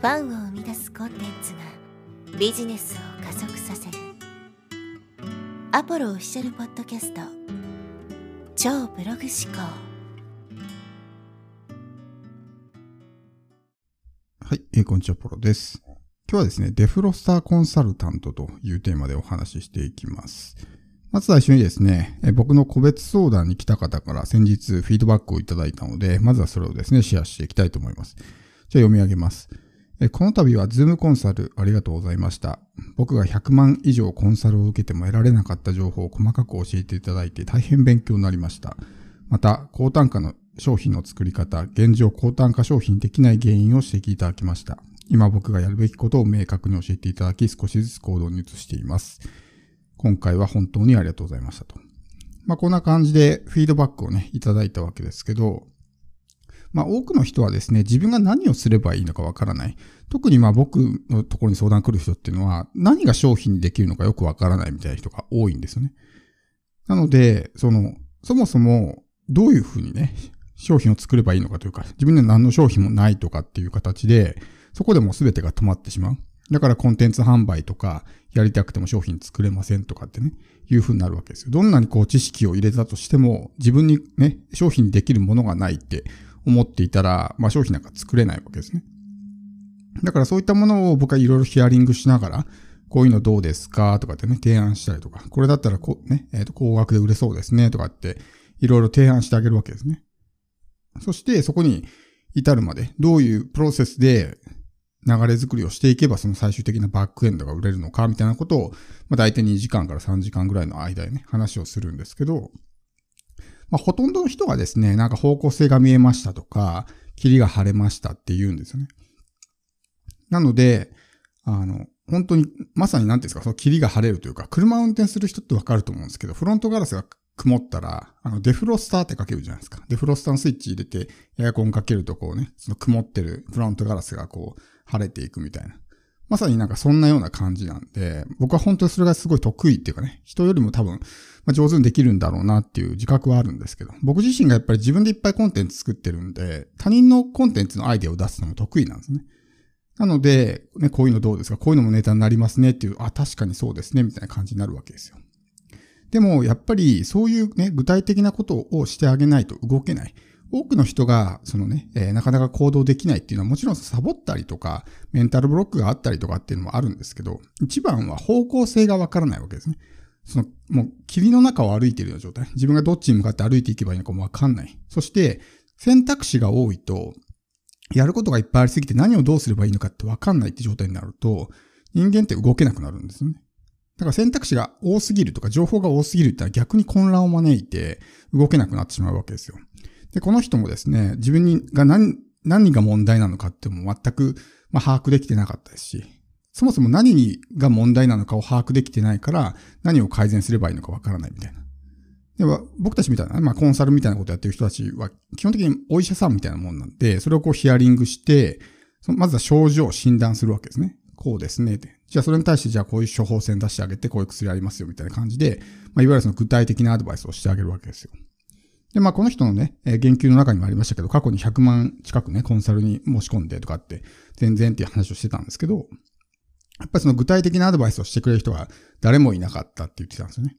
ファンを生み出すコンテンツがビジネスを加速させるアポロオフィシャルポッドキャスト超ブログ思考はい、えー、こんにちは、ポロです。今日はですね、デフロスターコンサルタントというテーマでお話ししていきます。まず最初にですね、僕の個別相談に来た方から先日フィードバックをいただいたので、まずはそれをですね、シェアしていきたいと思います。じゃあ読み上げます。この度はズームコンサルありがとうございました。僕が100万以上コンサルを受けても得られなかった情報を細かく教えていただいて大変勉強になりました。また、高単価の商品の作り方、現状高単価商品できない原因を指摘いただきました。今僕がやるべきことを明確に教えていただき少しずつ行動に移しています。今回は本当にありがとうございましたと。まあ、こんな感じでフィードバックをね、いただいたわけですけど、まあ、多くの人はですね、自分が何をすればいいのかわからない。特にまあ僕のところに相談来る人っていうのは、何が商品にできるのかよくわからないみたいな人が多いんですよね。なので、その、そもそもどういうふうにね、商品を作ればいいのかというか、自分で何の商品もないとかっていう形で、そこでもう全てが止まってしまう。だからコンテンツ販売とか、やりたくても商品作れませんとかってね、いうふうになるわけですよ。どんなにこう知識を入れたとしても、自分にね、商品できるものがないって思っていたら、まあ、商品なんか作れないわけですね。だからそういったものを僕はいろいろヒアリングしながら、こういうのどうですかとかってね、提案したりとか、これだったらこ、う、ね、えっ、ー、と、高額で売れそうですねとかって、いろいろ提案してあげるわけですね。そしてそこに至るまで、どういうプロセスで流れ作りをしていけば、その最終的なバックエンドが売れるのか、みたいなことを、まあ、大体2時間から3時間ぐらいの間でね、話をするんですけど、まあ、ほとんどの人がですね、なんか方向性が見えましたとか、霧が晴れましたって言うんですよね。なので、あの、本当に、まさに何ていうんですか、その霧が晴れるというか、車を運転する人ってわかると思うんですけど、フロントガラスが曇ったら、あの、デフロスターってかけるじゃないですか。デフロスターのスイッチ入れて、エアコンかけるとこうね、その曇ってるフロントガラスがこう、晴れていくみたいな。まさになんかそんなような感じなんで、僕は本当にそれがすごい得意っていうかね、人よりも多分、ま上手にできるんだろうなっていう自覚はあるんですけど、僕自身がやっぱり自分でいっぱいコンテンツ作ってるんで、他人のコンテンツのアイデアを出すのも得意なんですね。なので、ね、こういうのどうですかこういうのもネタになりますねっていう、あ、確かにそうですね、みたいな感じになるわけですよ。でも、やっぱりそういうね、具体的なことをしてあげないと動けない。多くの人が、そのね、えー、なかなか行動できないっていうのはもちろんサボったりとか、メンタルブロックがあったりとかっていうのもあるんですけど、一番は方向性がわからないわけですね。その、もう霧の中を歩いているような状態。自分がどっちに向かって歩いていけばいいのかもわかんない。そして、選択肢が多いと、やることがいっぱいありすぎて何をどうすればいいのかってわかんないって状態になると、人間って動けなくなるんですよね。だから選択肢が多すぎるとか情報が多すぎるってのは逆に混乱を招いて動けなくなってしまうわけですよ。で、この人もですね、自分にが何、何が問題なのかっても全く、まあ、把握できてなかったですし、そもそも何が問題なのかを把握できてないから、何を改善すればいいのかわからないみたいな。では、僕たちみたいな、まあ、コンサルみたいなことやってる人たちは、基本的にお医者さんみたいなもんなんで、それをこうヒアリングして、まずは症状を診断するわけですね。こうですね。って。じゃあ、それに対して、じゃあ、こういう処方箋出してあげて、こういう薬ありますよ、みたいな感じで、まあ、いわゆるその具体的なアドバイスをしてあげるわけですよ。で、まあこの人のね、え言及の中にもありましたけど、過去に100万近くね、コンサルに申し込んでとかって、全然っていう話をしてたんですけど、やっぱりその具体的なアドバイスをしてくれる人は誰もいなかったって言ってたんですよね。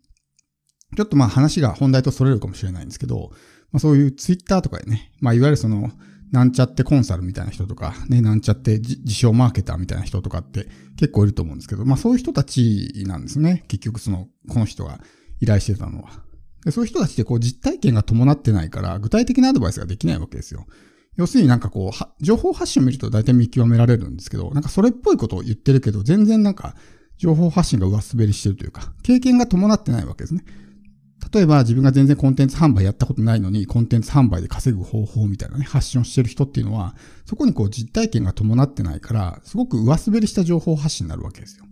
ちょっとまあ話が本題とそれるかもしれないんですけど、まあそういうツイッターとかでね、まあいわゆるその、なんちゃってコンサルみたいな人とか、ね、なんちゃって自称マーケターみたいな人とかって結構いると思うんですけど、まあそういう人たちなんですね。結局その、この人が依頼してたのは。でそういう人たちってこう実体験が伴ってないから、具体的なアドバイスができないわけですよ。要するになんかこう、情報発信を見ると大体見極められるんですけど、なんかそれっぽいことを言ってるけど、全然なんか情報発信が上滑りしてるというか、経験が伴ってないわけですね。例えば自分が全然コンテンツ販売やったことないのに、コンテンツ販売で稼ぐ方法みたいなね、発信をしてる人っていうのは、そこにこう実体験が伴ってないから、すごく上滑りした情報発信になるわけですよ。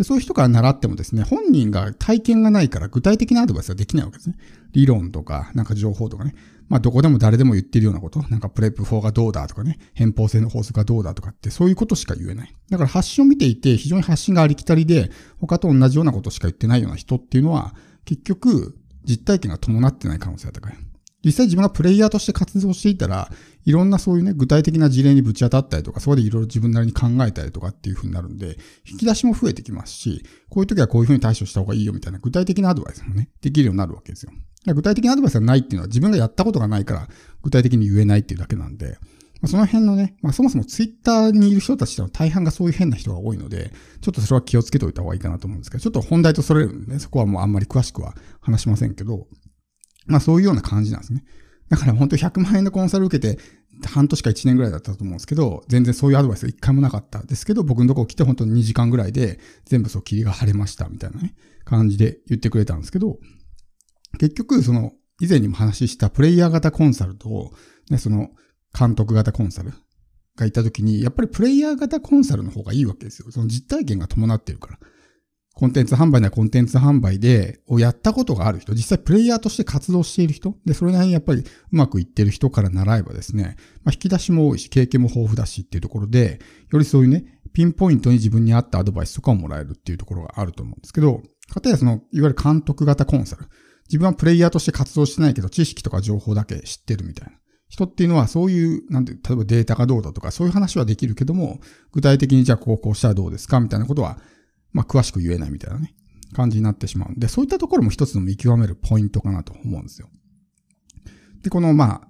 で、そういう人から習ってもですね、本人が体験がないから具体的なアドバイスはできないわけですね。理論とか、なんか情報とかね。まあ、どこでも誰でも言ってるようなこと。なんかプレップ4がどうだとかね、偏方性の法則がどうだとかって、そういうことしか言えない。だから発信を見ていて、非常に発信がありきたりで、他と同じようなことしか言ってないような人っていうのは、結局、実体験が伴ってない可能性が高い。実際自分がプレイヤーとして活動していたら、いろんなそういうね、具体的な事例にぶち当たったりとか、そこでいろいろ自分なりに考えたりとかっていう風になるんで、引き出しも増えてきますし、こういう時はこういう風に対処した方がいいよみたいな具体的なアドバイスもね、できるようになるわけですよ。具体的なアドバイスがないっていうのは自分がやったことがないから、具体的に言えないっていうだけなんで、まあ、その辺のね、まあ、そもそもツイッターにいる人たちの大半がそういう変な人が多いので、ちょっとそれは気をつけておいた方がいいかなと思うんですけど、ちょっと本題とそれるんで、ね、そこはもうあんまり詳しくは話しませんけど、まあそういうような感じなんですね。だから本当100万円のコンサル受けて、半年か1年ぐらいだったと思うんですけど、全然そういうアドバイスが1回もなかったですけど、僕のとこ来て本当に2時間ぐらいで、全部そう霧が晴れましたみたいなね、感じで言ってくれたんですけど、結局その以前にも話したプレイヤー型コンサルと、ね、その監督型コンサルがいた時に、やっぱりプレイヤー型コンサルの方がいいわけですよ。その実体験が伴ってるから。コンテンツ販売ならコンテンツ販売で、をやったことがある人、実際プレイヤーとして活動している人、で、それなりにやっぱりうまくいってる人から習えばですね、まあ、引き出しも多いし、経験も豊富だしっていうところで、よりそういうね、ピンポイントに自分に合ったアドバイスとかをもらえるっていうところがあると思うんですけど、かたやその、いわゆる監督型コンサル。自分はプレイヤーとして活動してないけど、知識とか情報だけ知ってるみたいな。人っていうのはそういう、なんて、例えばデータがどうだとか、そういう話はできるけども、具体的にじゃあ高校したらどうですかみたいなことはまあ、詳しく言えないみたいなね、感じになってしまうんで、そういったところも一つの見極めるポイントかなと思うんですよ。で、この、まあ、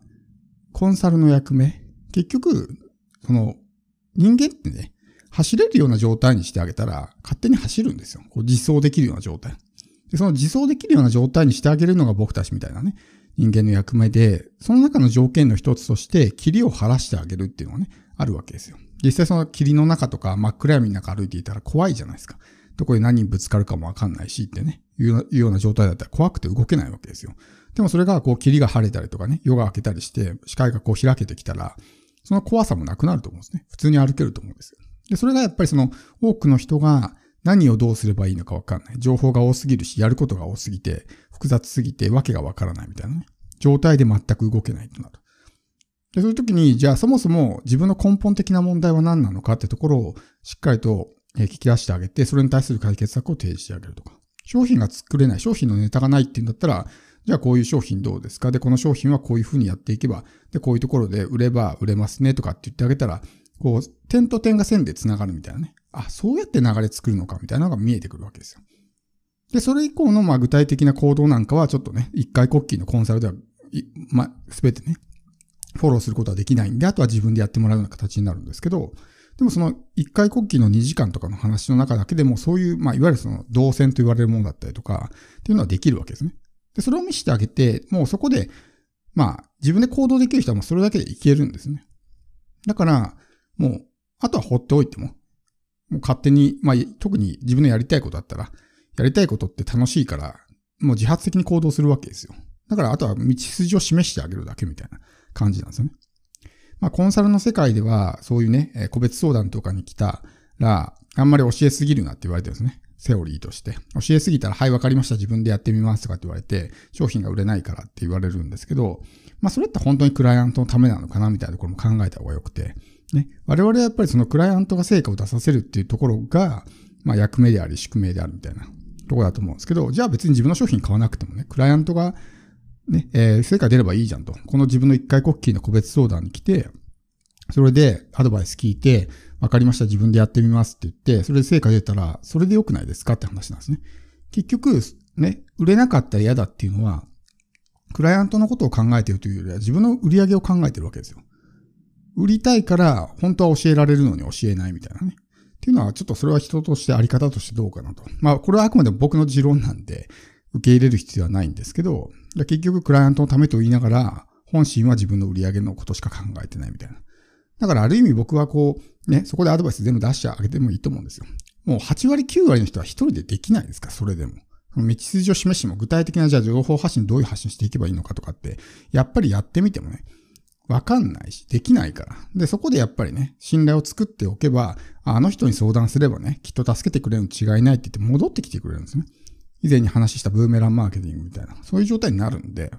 コンサルの役目、結局、その、人間ってね、走れるような状態にしてあげたら、勝手に走るんですよ。こう自走できるような状態。で、その自走できるような状態にしてあげるのが僕たちみたいなね、人間の役目で、その中の条件の一つとして、霧を晴らしてあげるっていうのがね、あるわけですよ。実際その霧の中とか真っ暗闇の中歩いていたら怖いじゃないですか。どこで何にぶつかるかもわかんないしってね、いうような状態だったら怖くて動けないわけですよ。でもそれがこう霧が晴れたりとかね、夜が明けたりして、視界がこう開けてきたら、その怖さもなくなると思うんですね。普通に歩けると思うんですよ。で、それがやっぱりその多くの人が何をどうすればいいのかわかんない。情報が多すぎるし、やることが多すぎて、複雑すぎて、わけがわからないみたいなね。状態で全く動けないとなる。で、そういう時に、じゃあそもそも自分の根本的な問題は何なのかってところをしっかりと聞き出してあげて、それに対する解決策を提示してあげるとか。商品が作れない、商品のネタがないっていうんだったら、じゃあこういう商品どうですかで、この商品はこういうふうにやっていけば、で、こういうところで売れば売れますねとかって言ってあげたら、こう、点と点が線で繋がるみたいなね。あ、そうやって流れ作るのかみたいなのが見えてくるわけですよ。で、それ以降の、まあ、具体的な行動なんかは、ちょっとね、一回コッキーのコンサルでは、まあ、すべてね、フォローすることはできないんで、あとは自分でやってもらうような形になるんですけど、でもその一回国旗の2時間とかの話の中だけでもそういう、まあ、いわゆるその動線と言われるものだったりとか、っていうのはできるわけですね。で、それを見せてあげて、もうそこで、まあ、自分で行動できる人はもうそれだけでいけるんですね。だから、もう、あとは放っておいても、もう勝手に、まあ、特に自分のやりたいことだったら、やりたいことって楽しいから、もう自発的に行動するわけですよ。だから、あとは道筋を示してあげるだけみたいな。感じなんですよね。まあ、コンサルの世界では、そういうね、個別相談とかに来たら、あんまり教えすぎるなって言われてるんですね。セオリーとして。教えすぎたら、はい、わかりました。自分でやってみますとかって言われて、商品が売れないからって言われるんですけど、まあ、それって本当にクライアントのためなのかなみたいなところも考えた方が良くて、ね。我々はやっぱりそのクライアントが成果を出させるっていうところが、まあ、役目であり、宿命であるみたいなところだと思うんですけど、じゃあ別に自分の商品買わなくてもね、クライアントがね、えー、成果出ればいいじゃんと。この自分の一回コッキーの個別相談に来て、それでアドバイス聞いて、わかりました、自分でやってみますって言って、それで成果出たら、それで良くないですかって話なんですね。結局、ね、売れなかったら嫌だっていうのは、クライアントのことを考えてるというよりは、自分の売り上げを考えてるわけですよ。売りたいから、本当は教えられるのに教えないみたいなね。っていうのは、ちょっとそれは人としてあり方としてどうかなと。まあ、これはあくまでも僕の持論なんで、受け入れる必要はないんですけど、結局クライアントのためと言いながら、本心は自分の売り上げのことしか考えてないみたいな。だからある意味僕はこう、ね、そこでアドバイス全部出してあげてもいいと思うんですよ。もう8割9割の人は一人でできないですかそれでも。道筋を示しても具体的なじゃあ情報発信どういう発信していけばいいのかとかって、やっぱりやってみてもね、わかんないし、できないから。で、そこでやっぱりね、信頼を作っておけば、あの人に相談すればね、きっと助けてくれるに違いないって言って戻ってきてくれるんですね。以前に話したブーメランマーケティングみたいな、そういう状態になるんで、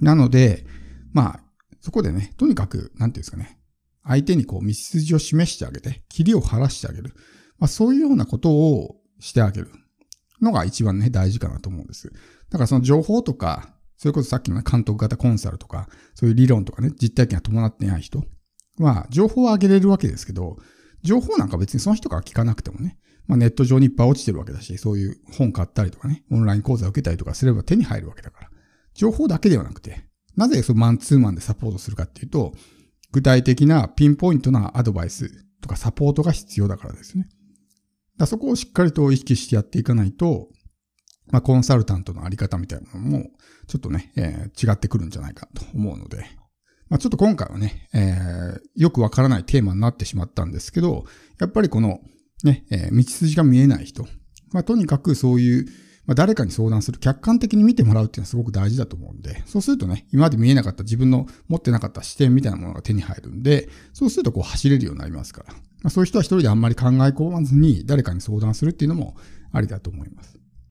なので、まあ、そこでね、とにかく、なんていうんですかね、相手にこう、道筋を示してあげて、霧を晴らしてあげる。まあ、そういうようなことをしてあげるのが一番ね、大事かなと思うんです。だからその情報とか、それこそさっきの監督型コンサルとか、そういう理論とかね、実体験が伴ってない人は、情報をあげれるわけですけど、情報なんか別にその人から聞かなくてもね、まあ、ネット上にいっぱい落ちてるわけだし、そういう本買ったりとかね、オンライン講座受けたりとかすれば手に入るわけだから。情報だけではなくて、なぜそのマンツーマンでサポートするかっていうと、具体的なピンポイントなアドバイスとかサポートが必要だからですね。だそこをしっかりと意識してやっていかないと、まあ、コンサルタントのあり方みたいなのも、ちょっとね、えー、違ってくるんじゃないかと思うので、まあ、ちょっと今回はね、えー、よくわからないテーマになってしまったんですけど、やっぱりこのね、えー、道筋が見えない人。まあ、とにかくそういう、まあ、誰かに相談する、客観的に見てもらうっていうのはすごく大事だと思うんで、そうするとね、今まで見えなかった自分の持ってなかった視点みたいなものが手に入るんで、そうするとこう走れるようになりますから。まあ、そういう人は一人であんまり考え込まずに、誰かに相談するっていうのもありだと思います。